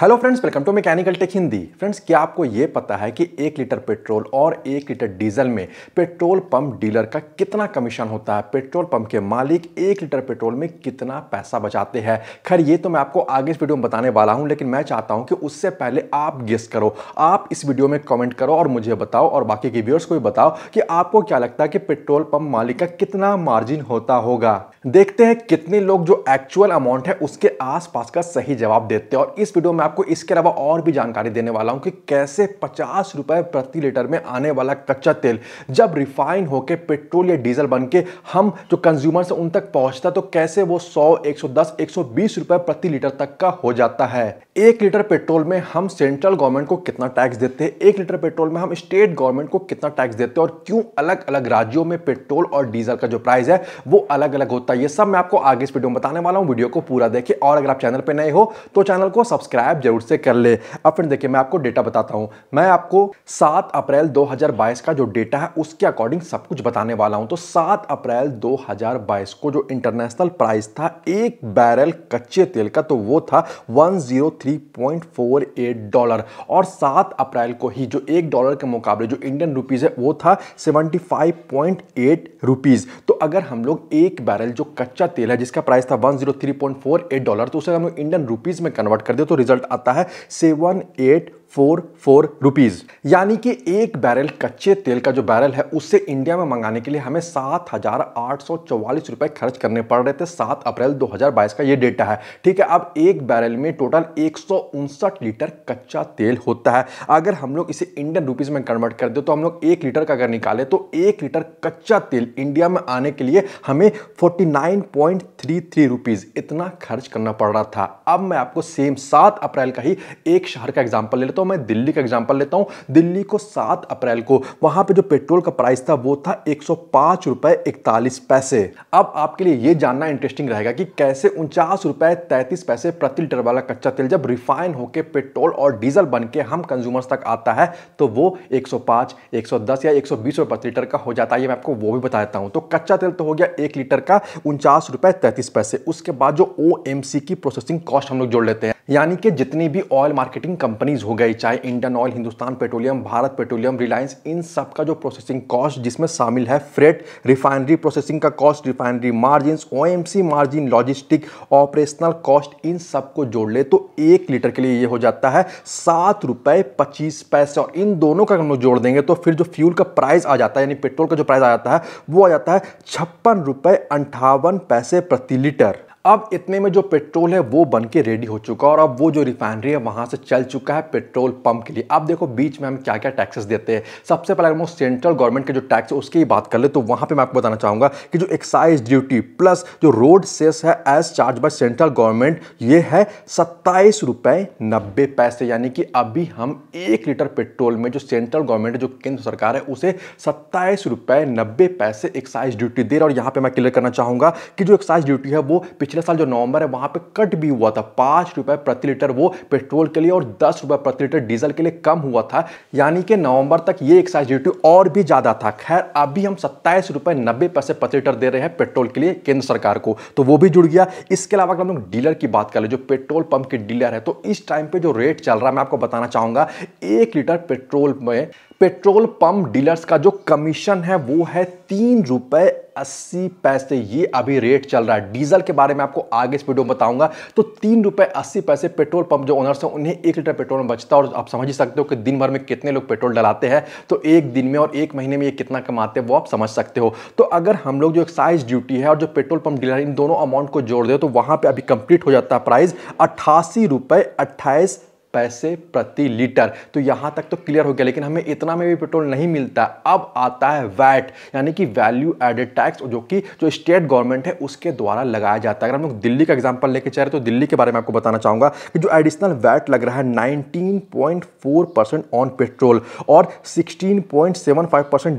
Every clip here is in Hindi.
hello friends welcome to mechanical tech Hindi friends क्या आपको ये पता है कि एक लीटर पेट्रोल और एक लीटर डीजल में पेट्रोल पंप डीलर का कितना कमीशन होता है पेट्रोल पंप के मालिक एक लीटर पेट्रोल में कितना पैसा बचाते हैं खैर ये तो मैं आपको आगे इस वीडियो में बताने वाला हूँ लेकिन मैं चाहता हूँ कि उससे पहले आप गेस करो आप इस वीडियो में कॉमेंट करो और मुझे बताओ और बाकी के व्यूअर्स को भी बताओ कि आपको क्या लगता है कि पेट्रोल पंप मालिक का कितना मार्जिन होता होगा देखते हैं कितने लोग जो एक्चुअल अमाउंट है उसके आसपास का सही जवाब देते हैं और इस वीडियो में मैं आपको इसके अलावा और भी जानकारी देने वाला हूँ कि कैसे पचास रुपये प्रति लीटर में आने वाला कच्चा तेल जब रिफाइन होकर पेट्रोल या डीजल बन के हम जो कंज्यूमर से उन तक पहुँचता तो कैसे वो सौ एक सौ दस एक सौ बीस रुपये प्रति लीटर तक का हो जाता है एक लीटर पेट्रोल में हम सेंट्रल गवर्नमेंट को कितना टैक्स देते हैं एक लीटर पेट्रोल में हम स्टेट गवर्नमेंट को कितना टैक्स देते हैं और क्यों अलग अलग राज्यों में पेट्रोल और डीजल का जो प्राइस है वो अलग अलग होता है ये सब मैं आपको आगे इस वीडियो में बताने वाला हूँ वीडियो को पूरा देखिए और अगर आप चैनल पर नए हो तो चैनल को सब्सक्राइब सब्सक्राइब जरूर से कर ले अब फ्रेंड देखिए मैं आपको डेटा बताता हूँ मैं आपको सात अप्रैल 2022 का जो डेटा है उसके अकॉर्डिंग सब कुछ बताने वाला हूँ तो सात अप्रैल 2022 को जो इंटरनेशनल प्राइस था एक बैरल कच्चे तेल का तो वो था 103.48 डॉलर और सात अप्रैल को ही जो एक डॉलर के मुकाबले जो इंडियन रुपीज़ है वो था 75.8 रुपीज़ तो अगर हम लोग एक बैरल जो कच्चा तेल है जिसका प्राइस था 103.48 डॉलर तो उसे हम लोग इंडियन रुपीज़ में कन्वर्ट कर दे तो रिजल्ट रिजल्ट आता है seven eight four four rupees यानी कि एक बैरल कच्चे तेल का जो बैरल है उससे इंडिया में मंगाने के लिए हमें सात हज़ार आठ सौ चौवालीस रुपये खर्च करने पड़ रहे थे सात अप्रैल 2022 का ये डेटा है ठीक है अब एक बैरल में टोटल एक सौ उनसठ लीटर कच्चा तेल होता है अगर हम लोग इसे इंडियन रुपीज़ में कन्वर्ट कर दे तो हम लोग एक लीटर का अगर निकालें तो एक लीटर कच्चा तेल इंडिया में आने के लिए हमें फोर्टी रुपीज़ इतना खर्च करना पड़ रहा था अब मैं आपको सेम सात अप्रैल का ही एक शहर का एग्जाम्पल ले लेता हूँ तो मैं दिल्ली का एग्जाम्पल लेता हूँ दिल्ली को सात अप्रैल को वहाँ पर पे जो पेट्रोल का प्राइस था वो था एक सौ पैसे अब आपके लिए ये जानना इंटरेस्टिंग रहेगा कि कैसे उनचास रुपए तैंतीस पैसे प्रति लीटर वाला कच्चा तेल जब रिफाइन होकर पेट्रोल और डीजल बन के हम कंज्यूमर्स तक आता है तो वो 105, 110 या 120 रुपए प्रति लीटर का हो जाता है ये मैं आपको वो भी बता देता हूँ तो कच्चा तेल तो हो गया एक लीटर का उनचास रुपए तैंतीस पैसे उसके बाद जो ओ की प्रोसेसिंग कॉस्ट हम लोग जोड़ लेते हैं यानी कि जितनी भी ऑयल मार्केटिंग कंपनीज हो गई चाहे Indian oil Hindustan petroleum Bharat petroleum Reliance इन सब का जो प्रोसेसिंग कॉस्ट जिसमें शामिल है फ्रेट रिफाइनरी प्रोसेसिंग का कॉस्ट रिफाइनरी मार्जिन ओ मार्जिन लॉजिस्टिक ऑपरेशनल कॉस्ट इन सब को जोड़ ले तो एक लीटर के लिए ये हो जाता है सात रुपये पच्चीस पैसे और इन दोनों का हम लोग जोड़ देंगे तो फिर जो फ्यूल का प्राइस आ जाता है यानी पेट्रोल का जो प्राइस आ जाता है वो आ जाता है छप्पन रुपये अंठावन पैसे प्रति लीटर अब इतने में जो पेट्रोल है वो बन के रेडी हो चुका है और अब वो जो रिफाइनरी है वहाँ से चल चुका है पेट्रोल पंप के लिए अब देखो बीच में हम क्या क्या टैक्सेस देते हैं सबसे पहले अगर हम सेंट्रल गवर्नमेंट के जो टैक्स है उसकी ही बात कर ले तो वहाँ पे मैं आपको बताना चाहूँगा कि जो एक्साइज ड्यूटी प्लस जो रोड सेस है as charge by central government ये है सत्ताईस रुपये नब्बे पैसे यानी कि अभी हम एक लीटर पेट्रोल में जो सेंट्रल गवर्नमेंट जो केंद्र सरकार है उसे सत्ताईस रुपये नब्बे पैसे एक्साइज ड्यूटी दे रहा और यहाँ पर मैं क्लियर करना चाहूँगा कि जो एक्साइज ड्यूटी है वो पिछले साल जो नवंबर है वहां पे कट भी हुआ था पांच रुपए प्रति लीटर वो पेट्रोल के लिए और दस रुपए प्रति लीटर डीजल के लिए कम हुआ था यानी कि नवंबर तक ये एक्साइज ड्यूटी और भी ज़्यादा था खैर अभी हम सत्ताईस रुपए नब्बे पैसे प्रति लीटर दे रहे हैं पेट्रोल के लिए केंद्र सरकार को तो वो भी जुड़ गया इसके अलावा अगर हम लोग डीलर की बात कर ले जो पेट्रोल पंप के डीलर है तो इस टाइम पर जो रेट चल रहा है मैं आपको बताना चाहूंगा एक लीटर पेट्रोल में पेट्रोल पंप डीलर्स का जो कमीशन है वो है तीन रुपए अस्सी पैसे ये अभी रेट चल रहा है डीजल के बारे में आपको आगे इस वीडियो में बताऊंगा तो तीन रुपए अस्सी पैसे पेट्रोल पंप जो ओनर्स हैं उन्हें एक लीटर पेट्रोल में बचता है और आप समझ ही सकते हो कि दिन भर में कितने लोग पेट्रोल डलाते हैं तो एक दिन में और एक महीने में ये कितना कमाते हैं वो आप समझ सकते हो तो अगर हम लोग जो एक्साइज ड्यूटी है और जो पेट्रोल पंप डीलर इन दोनों अमाउंट को जोड़ दे तो वहाँ पर अभी कंप्लीट हो जाता है प्राइस अट्ठासी रुपये अट्ठाईस पैसे प्रति लीटर तो यहाँ तक तो क्लियर हो गया लेकिन हमें इतना में भी पेट्रोल नहीं मिलता अब आता है वैट यानी कि वैल्यू एडेड टैक्स जो कि जो स्टेट गवर्नमेंट है उसके द्वारा लगाया जाता है अगर हम लोग दिल्ली का एग्जाम्पल लेके चाह रहे तो दिल्ली के बारे में आपको बताना चाहूँगा कि जो एडिशनल वैट लग रहा है नाइनटीन ऑन पेट्रोल और सिक्सटीन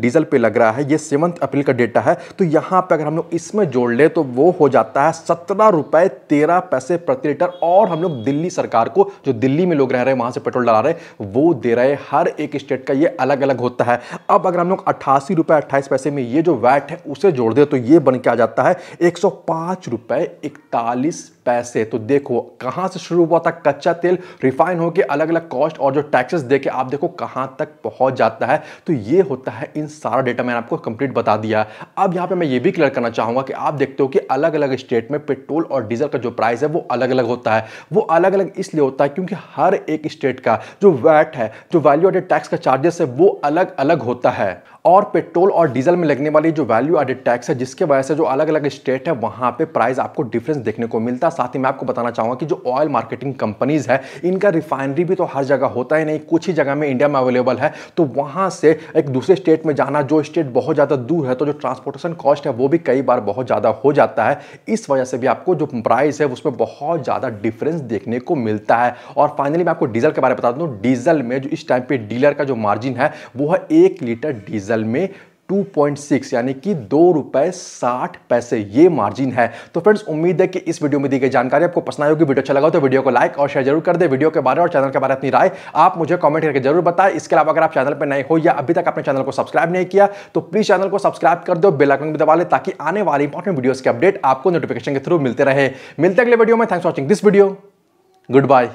डीजल पे लग रहा है ये सेवंथ अप्रैल का डेटा है तो यहाँ पर अगर हम लोग इसमें जोड़ ले तो वो हो जाता है सत्रह रुपये तेरह पैसे प्रति लीटर और हम लोग दिल्ली सरकार को जो दिल्ली में लोग रह रहे हैं वहाँ से पेट्रोल डाल रहे वो दे रहे हर एक स्टेट का ये अलग अलग होता है अब अगर हम लोग अट्ठासी रुपये अट्ठाईस पैसे में ये जो वैट है उसे जोड़ दे तो ये बन के आ जाता है एक सौ पाँच रुपये इकतालीस पैसे तो देखो कहाँ से शुरू हुआ था कच्चा तेल रिफाइन होकर अलग अलग कॉस्ट और जो टैक्सेस दे के आप देखो कहाँ तक पहुँच जाता है तो ये होता है इन सारा डेटा मैंने आपको कंप्लीट बता दिया अब यहाँ पर मैं ये भी क्लियर करना चाहूँगा कि आप देखते हो कि अलग अलग स्टेट में पेट्रोल और डीजल का जो प्राइस है वो अलग अलग होता है वो अलग अलग इसलिए होता है क्योंकि हर एक स्टेट का जो वैट है जो वैल्यू एडेड टैक्स का चार्जेस है वो अलग अलग होता है और पेट्रोल और डीजल में लगने वाली जो वैल्यू एडेड टैक्स है जिसके वजह से जो अलग अलग स्टेट है वहाँ पे प्राइस आपको डिफरेंस देखने को मिलता है साथ ही मैं आपको बताना चाहूँगा कि जो ऑयल मार्केटिंग कंपनीज है इनका रिफाइनरी भी तो हर जगह होता ही नहीं कुछ ही जगह में इंडिया में अवेलेबल है तो वहाँ से एक दूसरे स्टेट में जाना जो स्टेट बहुत ज़्यादा दूर है तो जो ट्रांसपोर्टेशन कॉस्ट है वो भी कई बार बहुत ज़्यादा हो जाता है इस वजह से भी आपको जो प्राइस है उसमें बहुत ज़्यादा डिफरेंस देखने को मिलता है और फाइनली मैं आपको डीजल के बारे में बता दूँ डीजल में जो इस टाइम पर डीलर का जो मार्जिन है वो है एक लीटर डीजल गज़ल में 2.6 यानी कि दो रुपए साठ पैसे ये मार्जिन है तो फ्रेंड्स उम्मीद है कि इस वीडियो में दी गई जानकारी आपको पसंद आएगी वीडियो अच्छा लगा तो वीडियो को लाइक और शेयर जरूर कर दे वीडियो के बारे और चैनल के बारे में अपनी राय आप मुझे कमेंट करके जरूर बताएं इसके अलावा अगर आप चैनल पर नए हो या अभी तक आपने चैनल को सब्सक्राइब नहीं किया तो प्लीज़ चैनल को सब्सक्राइब कर दो बेलाइकन भी दबा ले ताकि आने वाली इंपॉर्टेंट वीडियोज़ के अपडेट आपको नोटिफिकेशन के थ्रू मिलते रहे मिलते अगले वीडियो में thanks watching this video good bye